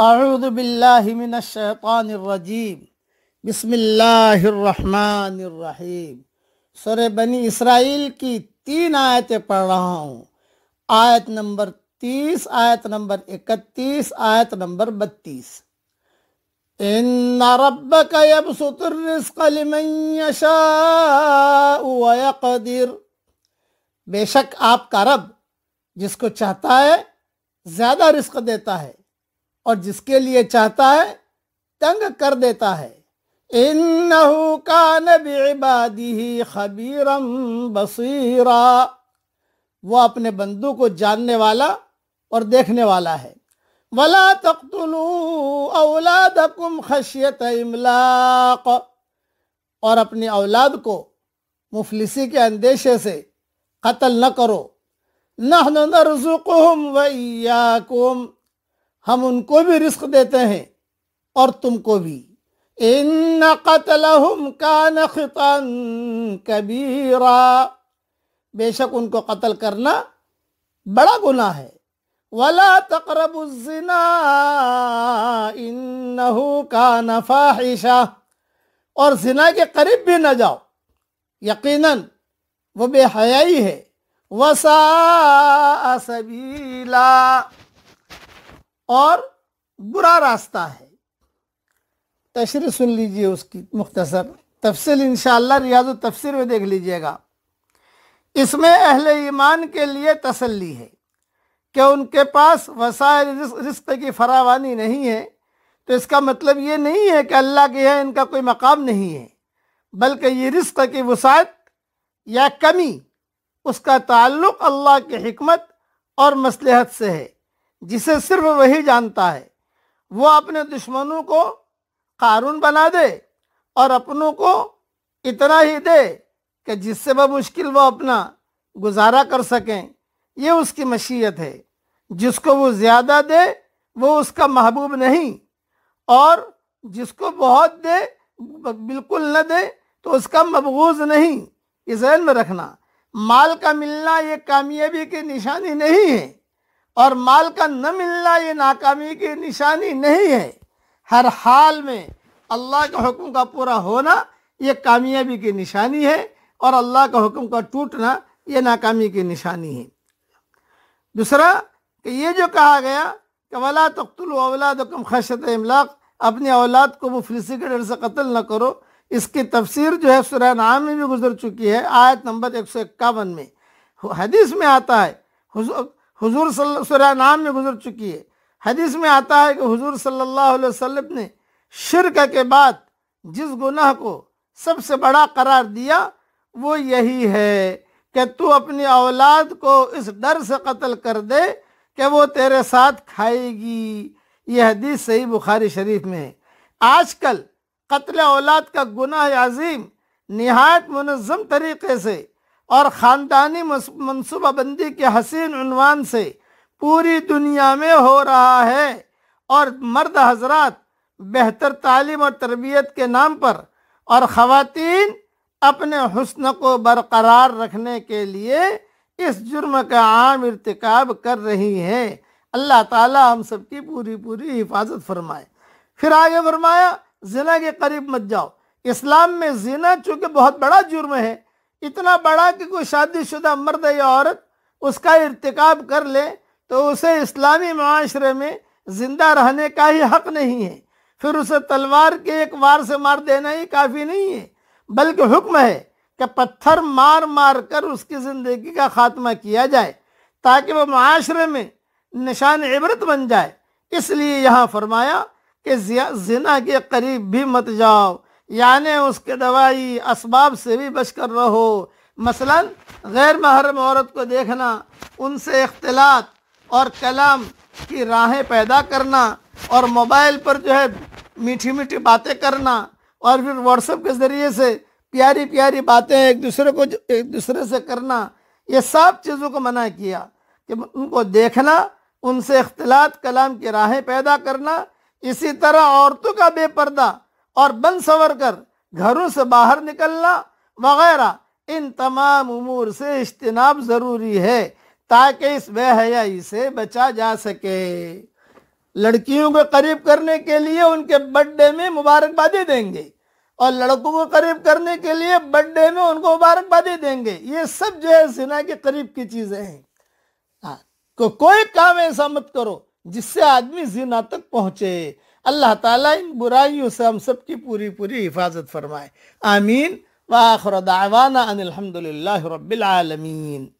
आउदबिल्लिमिनशैतानरजीम बसमीम सर बनी इसराइल की तीन आयतें पढ़ रहा हूँ आयत नंबर तीस आयत नंबर इकतीस आयत नंबर बत्तीस इन रबक यबसुतरकलिमयशाकदिर बेशक आपका रब जिसको चाहता है ज़्यादा रिस्क देता है और जिसके लिए चाहता है तंग कर देता है इन कान बेबादी खबीरम बसीरा वो अपने बंदू को जानने वाला और देखने वाला है वला तख्तलू औलादकुम खशियत इमलाक और अपनी औलाद को मुफलिसी के अंदेशे से कत्ल न करो नहन नरजुकुम वैयाकुम हम उनको भी रिस्क देते हैं और तुमको भी इन कतलहम का नखतन कबीरा बेशक उनको कत्ल करना बड़ा गुना है वला तकरबुजना इन का नफाहिशा और जिना के करीब भी न जाओ यकीनन वो बेहयाई है वसा सबीला और बुरा रास्ता है तशर सुन लीजिए उसकी मुख्तसर तफसल इन रियाज तफसर में देख लीजिएगा इसमें अहल ईमान के लिए तसल्ली है कि उनके पास वसायल रिश्त की फरावानी नहीं है तो इसका मतलब ये नहीं है कि अल्लाह के यहाँ इनका कोई मकाम नहीं है बल्कि ये रिश्त की वसायत या कमी उसका ताल्लुक़ अल्लाह की हमत और मसलहत से है जिसे सिर्फ वही जानता है वो अपने दुश्मनों को कारून बना दे और अपनों को इतना ही दे कि जिससे वह मुश्किल वो अपना गुजारा कर सकें ये उसकी मशीयत है जिसको वो ज़्यादा दे वो उसका महबूब नहीं और जिसको बहुत दे बिल्कुल न दे तो उसका मबगूज नहीं इस में रखना माल का मिलना ये कामयाबी की निशानी नहीं है और माल का न मिलना ये नाकामी की निशानी नहीं है हर हाल में अल्लाह के हुक्म का पूरा होना ये कामयाबी की निशानी है और अल्लाह के हुक्म का टूटना ये नाकामी की निशानी है दूसरा कि ये जो कहा गया कि वला तख्तुल औलाद कम खशत इमलाक अपने औलाद को मुफलिसी के डर से कत्ल न करो इसकी तफसीर जो है सुरह नाम में भी गुजर चुकी है आयत नंबर एक सौ इक्यावन में हदीस में आता है हुजूर सल्ला नाम में गुजर चुकी है हदीस में आता है कि हुजूर सल्लल्लाहु अलैहि वसल्लम ने शिरक के बाद जिस गुनाह को सबसे बड़ा करार दिया वो यही है कि तू अपनी औलाद को इस डर से कत्ल कर दे कि वो तेरे साथ खाएगी यह हदीस सही बुखारी शरीफ में है आजकल कत्ल औलाद का गुनाह अजीम नहायत मनज़म तरीके से और ख़ानदानी मनसूबाबंदी के हसीन उनवान से पूरी दुनिया में हो रहा है और मर्द हजरात बेहतर तालीम और तरबियत के नाम पर और ख़वातीन अपने हसन को बरकरार रखने के लिए इस जुर्म का आम इरतकब कर रही हैं अल्लाह ताला हम सब की पूरी पूरी हिफाजत फरमाए फिर आगे फरमाया जिना के करीब मत जाओ इस्लाम में जिना चूँकि बहुत बड़ा जुर्म है इतना बड़ा कि कोई शादीशुदा मर्द या औरत उसका इरतकब कर ले तो उसे इस्लामी माशरे में ज़िंदा रहने का ही हक नहीं है फिर उसे तलवार के एक वार से मार देना ही काफ़ी नहीं है बल्कि हुक्म है कि पत्थर मार मार कर उसकी ज़िंदगी का खात्मा किया जाए ताकि वह माशरे में निशान इबरत बन जाए इसलिए यहाँ फरमाया कि जिना के करीब भी मत जाओ यानि उसके दवाई इसबाब से भी बच कर रहो मसलन गैर महरम औरत को देखना उनसे अख्तिलात और कलाम की राहें पैदा करना और मोबाइल पर जो है मीठी मीठी बातें करना और फिर व्हाट्सएप के ज़रिए से प्यारी प्यारी बातें एक दूसरे को एक दूसरे से करना ये सब चीज़ों को मना किया कि उनको देखना उनसे अख्तिलात कलाम की राहें पैदा करना इसी तरह औरतों का बेपर्दा और बन संवर कर घरों से बाहर निकलना वगैरह इन तमाम उमूर से इज्तनाब ज़रूरी है ताकि इस बेहयाई से बचा जा सके लड़कियों को करीब करने के लिए उनके बर्थडे में मुबारकबादी देंगे और लड़कों को करीब करने के लिए बर्थडे में उनको मुबारकबादी देंगे ये सब जो है जिना के करीब की चीज़ें हैं हाँ, को कोई काम ऐसा मत करो जिससे आदमी जीना तक पहुँचे अल्लाह ताला इन बुराइयों से हम सब की पूरी पूरी हिफाजत फरमाए आमीन वाखर दावाना अनिलहमदिल्ला रबालमीन